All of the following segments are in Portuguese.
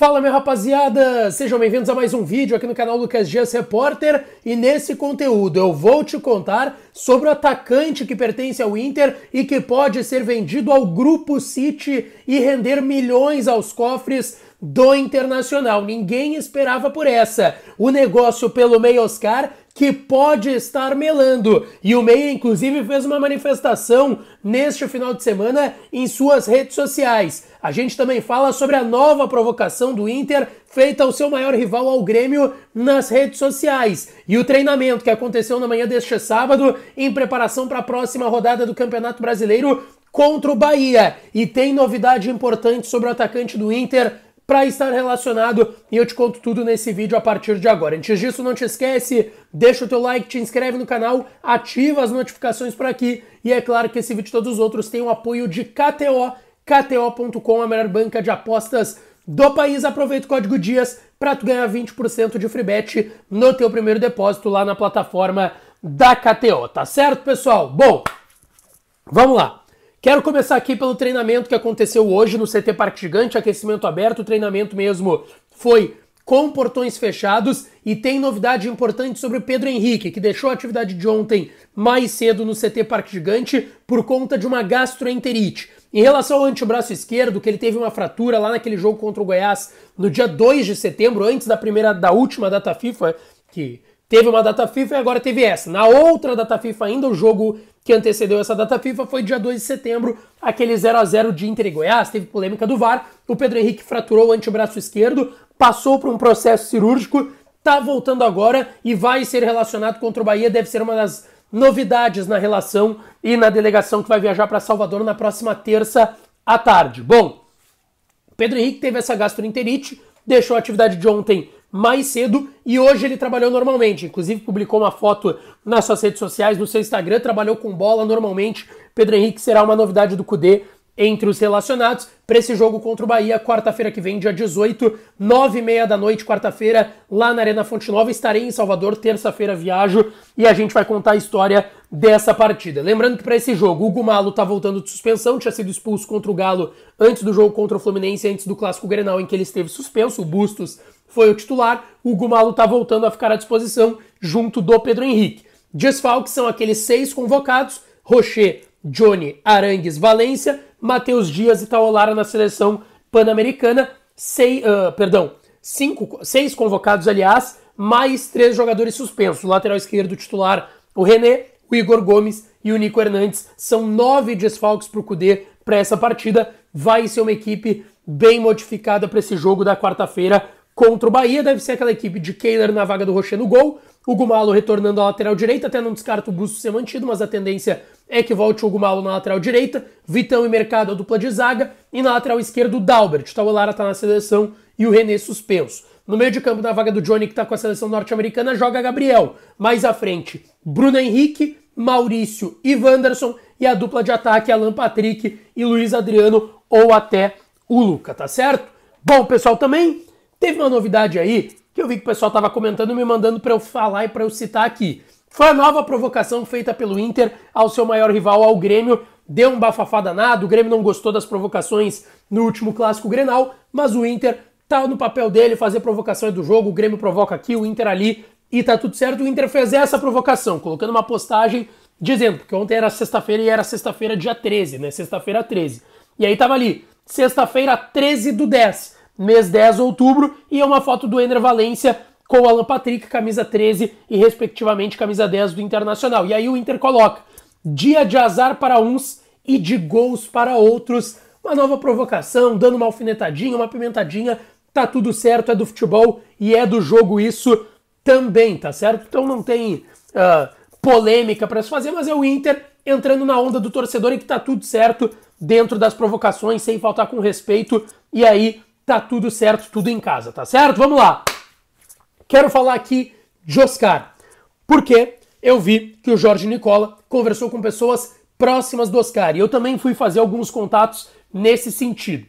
Fala minha rapaziada, sejam bem-vindos a mais um vídeo aqui no canal Lucas Dias Repórter e nesse conteúdo eu vou te contar sobre o atacante que pertence ao Inter e que pode ser vendido ao Grupo City e render milhões aos cofres do Internacional. Ninguém esperava por essa. O negócio pelo meio Oscar que pode estar melando. E o Meia, inclusive, fez uma manifestação neste final de semana em suas redes sociais. A gente também fala sobre a nova provocação do Inter feita ao seu maior rival, ao Grêmio, nas redes sociais. E o treinamento que aconteceu na manhã deste sábado, em preparação para a próxima rodada do Campeonato Brasileiro contra o Bahia. E tem novidade importante sobre o atacante do Inter, para estar relacionado e eu te conto tudo nesse vídeo a partir de agora. Antes disso, não te esquece, deixa o teu like, te inscreve no canal, ativa as notificações por aqui e é claro que esse vídeo e todos os outros têm o apoio de KTO, kto.com, é a melhor banca de apostas do país. Aproveita o código DIAS para tu ganhar 20% de free bet no teu primeiro depósito lá na plataforma da KTO, tá certo, pessoal? Bom, vamos lá. Quero começar aqui pelo treinamento que aconteceu hoje no CT Parque Gigante, aquecimento aberto, o treinamento mesmo foi com portões fechados e tem novidade importante sobre o Pedro Henrique, que deixou a atividade de ontem mais cedo no CT Parque Gigante por conta de uma gastroenterite. Em relação ao antebraço esquerdo, que ele teve uma fratura lá naquele jogo contra o Goiás no dia 2 de setembro, antes da primeira da última data FIFA, que Teve uma data FIFA e agora teve essa. Na outra data FIFA ainda, o jogo que antecedeu essa data FIFA foi dia 2 de setembro, aquele 0 a 0 de Inter e Goiás, teve polêmica do VAR, o Pedro Henrique fraturou o antebraço esquerdo, passou por um processo cirúrgico, tá voltando agora e vai ser relacionado contra o Bahia, deve ser uma das novidades na relação e na delegação que vai viajar para Salvador na próxima terça à tarde. Bom, Pedro Henrique teve essa gastroenterite, deixou a atividade de ontem mais cedo e hoje ele trabalhou normalmente. Inclusive, publicou uma foto nas suas redes sociais, no seu Instagram, trabalhou com bola normalmente. Pedro Henrique será uma novidade do CUDE entre os relacionados para esse jogo contra o Bahia, quarta-feira que vem, dia 18, 9 h meia da noite, quarta-feira, lá na Arena Fonte Nova. Estarei em Salvador, terça-feira viajo e a gente vai contar a história dessa partida. Lembrando que para esse jogo, o Hugo tá voltando de suspensão, tinha sido expulso contra o Galo antes do jogo contra o Fluminense, antes do Clássico Grenal, em que ele esteve suspenso. O Bustos foi o titular, o Gumalo está voltando a ficar à disposição junto do Pedro Henrique. Desfalques são aqueles seis convocados: Rocher, Johnny, Arangues, Valência, Matheus Dias e Taolara na seleção pan-americana. Sei, uh, perdão, cinco, seis convocados, aliás, mais três jogadores suspensos. O lateral esquerdo titular, o René, o Igor Gomes e o Nico Hernandes. São nove desfalques para o CUDE para essa partida. Vai ser uma equipe bem modificada para esse jogo da quarta-feira contra o Bahia. Deve ser aquela equipe de Kehler na vaga do Rocher no gol. o Gumalo retornando à lateral direita, até não descarto o Busto ser mantido, mas a tendência é que volte o Gumalo na lateral direita, Vitão e Mercado a dupla de zaga, e na lateral esquerda o Dalbert, o Tauelara está na seleção e o René suspenso. No meio de campo, na vaga do Johnny, que está com a seleção norte-americana, joga Gabriel. Mais à frente, Bruno Henrique, Maurício e Wanderson, e a dupla de ataque Alan Patrick e Luiz Adriano, ou até o Luca, tá certo? Bom, pessoal, também Teve uma novidade aí que eu vi que o pessoal estava comentando, me mandando para eu falar e para eu citar aqui. Foi a nova provocação feita pelo Inter ao seu maior rival, ao Grêmio. Deu um bafafá danado, o Grêmio não gostou das provocações no último clássico Grenal, mas o Inter tá no papel dele, fazer provocação é do jogo, o Grêmio provoca aqui, o Inter ali, e tá tudo certo. O Inter fez essa provocação, colocando uma postagem dizendo, porque ontem era sexta-feira e era sexta-feira dia 13, né? Sexta-feira 13. E aí tava ali, sexta-feira 13 do 10 mês 10 de outubro, e é uma foto do Ender Valência com o Alan Patrick, camisa 13 e, respectivamente, camisa 10 do Internacional. E aí o Inter coloca: dia de azar para uns e de gols para outros. Uma nova provocação, dando uma alfinetadinha, uma pimentadinha, tá tudo certo, é do futebol e é do jogo isso também, tá certo? Então não tem uh, polêmica para se fazer, mas é o Inter entrando na onda do torcedor e que tá tudo certo dentro das provocações, sem faltar com respeito, e aí tá tudo certo, tudo em casa, tá certo? Vamos lá. Quero falar aqui de Oscar, porque eu vi que o Jorge Nicola conversou com pessoas próximas do Oscar e eu também fui fazer alguns contatos nesse sentido.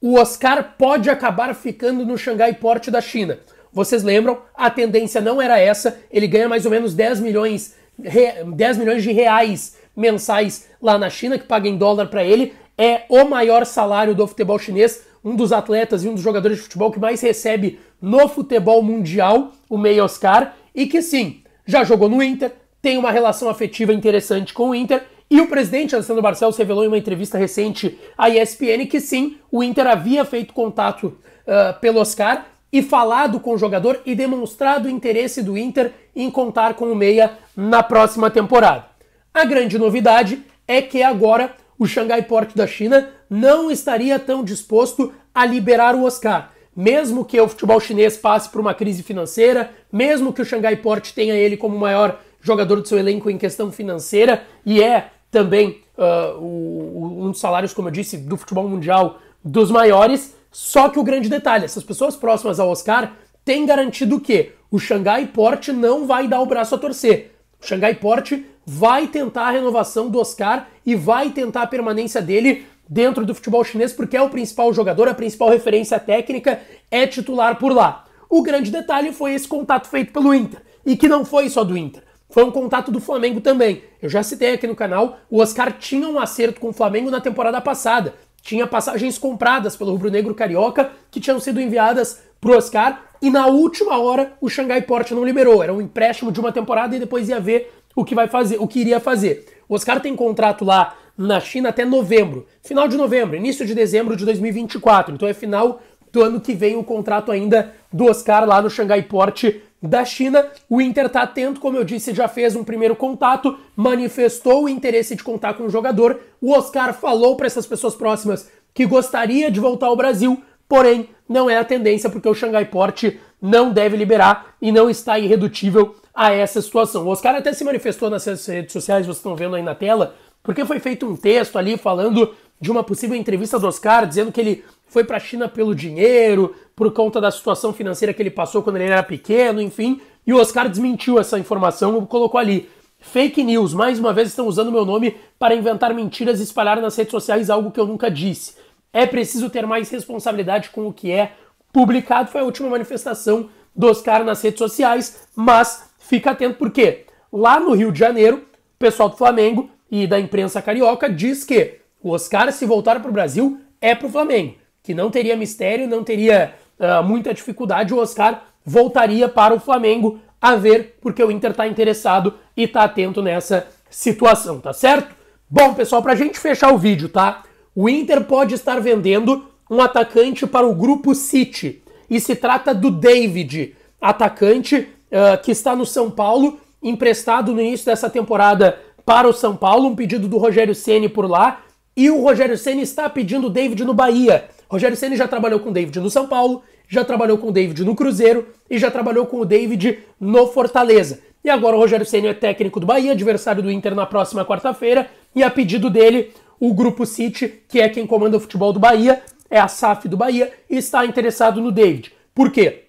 O Oscar pode acabar ficando no Xangai Porte da China. Vocês lembram? A tendência não era essa. Ele ganha mais ou menos 10 milhões, 10 milhões de reais mensais lá na China, que paga em dólar para ele. É o maior salário do futebol chinês um dos atletas e um dos jogadores de futebol que mais recebe no futebol mundial, o Meio Oscar, e que sim, já jogou no Inter, tem uma relação afetiva interessante com o Inter. E o presidente Alessandro Barcelos revelou em uma entrevista recente à ESPN que sim, o Inter havia feito contato uh, pelo Oscar e falado com o jogador e demonstrado o interesse do Inter em contar com o Meia na próxima temporada. A grande novidade é que agora o Shanghai Port da China não estaria tão disposto a liberar o Oscar. Mesmo que o futebol chinês passe por uma crise financeira, mesmo que o Xangai Port tenha ele como maior jogador do seu elenco em questão financeira, e é também uh, o, um dos salários, como eu disse, do futebol mundial dos maiores. Só que o grande detalhe: essas pessoas próximas ao Oscar têm garantido que o Xangai Port não vai dar o braço a torcer. O Xangai Port vai tentar a renovação do Oscar e vai tentar a permanência dele dentro do futebol chinês, porque é o principal jogador, a principal referência técnica, é titular por lá. O grande detalhe foi esse contato feito pelo Inter, e que não foi só do Inter. Foi um contato do Flamengo também. Eu já citei aqui no canal, o Oscar tinha um acerto com o Flamengo na temporada passada. Tinha passagens compradas pelo rubro-negro carioca que tinham sido enviadas pro Oscar e na última hora o Xangai Port não liberou. Era um empréstimo de uma temporada e depois ia ver o que vai fazer, o que iria fazer. O Oscar tem contrato lá na China até novembro, final de novembro, início de dezembro de 2024. Então é final do ano que vem o contrato ainda do Oscar lá no Xangai Port da China. O Inter está atento, como eu disse, já fez um primeiro contato, manifestou o interesse de contar com o jogador. O Oscar falou para essas pessoas próximas que gostaria de voltar ao Brasil, porém não é a tendência porque o Xangai Port não deve liberar e não está irredutível a essa situação. O Oscar até se manifestou nas redes sociais, vocês estão vendo aí na tela, porque foi feito um texto ali falando de uma possível entrevista do Oscar, dizendo que ele foi para a China pelo dinheiro, por conta da situação financeira que ele passou quando ele era pequeno, enfim. E o Oscar desmentiu essa informação e colocou ali. Fake news, mais uma vez estão usando meu nome para inventar mentiras e espalhar nas redes sociais algo que eu nunca disse. É preciso ter mais responsabilidade com o que é publicado. Foi a última manifestação do Oscar nas redes sociais, mas fica atento porque lá no Rio de Janeiro, o pessoal do Flamengo e da imprensa carioca diz que o Oscar, se voltar para o Brasil, é para o Flamengo. Que não teria mistério, não teria uh, muita dificuldade, o Oscar voltaria para o Flamengo a ver, porque o Inter está interessado e está atento nessa situação, tá certo? Bom, pessoal, para a gente fechar o vídeo, tá? O Inter pode estar vendendo um atacante para o grupo City. E se trata do David, atacante uh, que está no São Paulo, emprestado no início dessa temporada para o São Paulo, um pedido do Rogério Ceni por lá, e o Rogério Ceni está pedindo o David no Bahia. Rogério Ceni já trabalhou com o David no São Paulo, já trabalhou com o David no Cruzeiro e já trabalhou com o David no Fortaleza. E agora o Rogério Ceni é técnico do Bahia, adversário do Inter na próxima quarta-feira, e a pedido dele, o Grupo City, que é quem comanda o futebol do Bahia, é a SAF do Bahia, e está interessado no David. Por quê?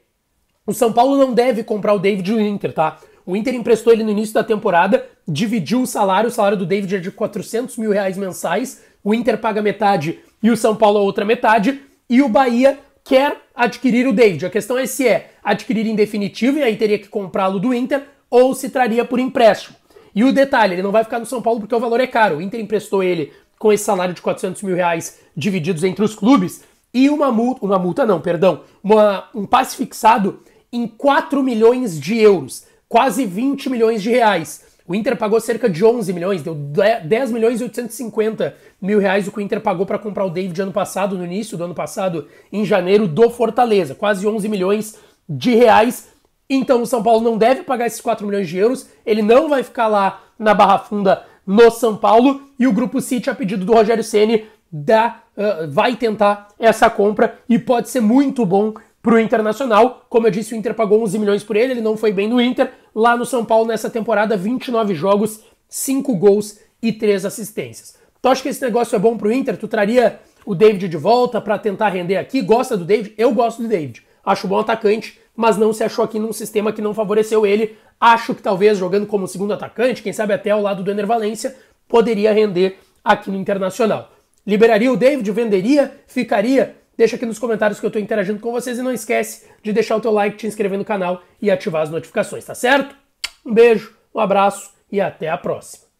O São Paulo não deve comprar o David no Inter, tá? O Inter emprestou ele no início da temporada, dividiu o salário, o salário do David é de 400 mil reais mensais, o Inter paga metade e o São Paulo a outra metade, e o Bahia quer adquirir o David. A questão é se é adquirir em definitivo, e aí teria que comprá-lo do Inter, ou se traria por empréstimo. E o detalhe, ele não vai ficar no São Paulo porque o valor é caro. O Inter emprestou ele com esse salário de 400 mil reais divididos entre os clubes e uma multa, uma multa não, perdão, uma, um passe fixado em 4 milhões de euros quase 20 milhões de reais. O Inter pagou cerca de 11 milhões, deu 10 milhões e 850 mil reais o que o Inter pagou para comprar o David ano passado, no início do ano passado, em janeiro, do Fortaleza. Quase 11 milhões de reais. Então o São Paulo não deve pagar esses 4 milhões de euros, ele não vai ficar lá na Barra Funda no São Paulo. E o Grupo City, a pedido do Rogério Ceni, dá, uh, vai tentar essa compra e pode ser muito bom para o Internacional. Como eu disse, o Inter pagou 11 milhões por ele, ele não foi bem no Inter. Lá no São Paulo, nessa temporada, 29 jogos, 5 gols e 3 assistências. Tu acha que esse negócio é bom para o Inter? Tu traria o David de volta para tentar render aqui? Gosta do David? Eu gosto do David. Acho bom atacante, mas não se achou aqui num sistema que não favoreceu ele. Acho que talvez jogando como segundo atacante, quem sabe até ao lado do Ener Valência, poderia render aqui no Internacional. Liberaria o David? Venderia? Ficaria? deixa aqui nos comentários que eu estou interagindo com vocês e não esquece de deixar o teu like, te inscrever no canal e ativar as notificações, tá certo? Um beijo, um abraço e até a próxima.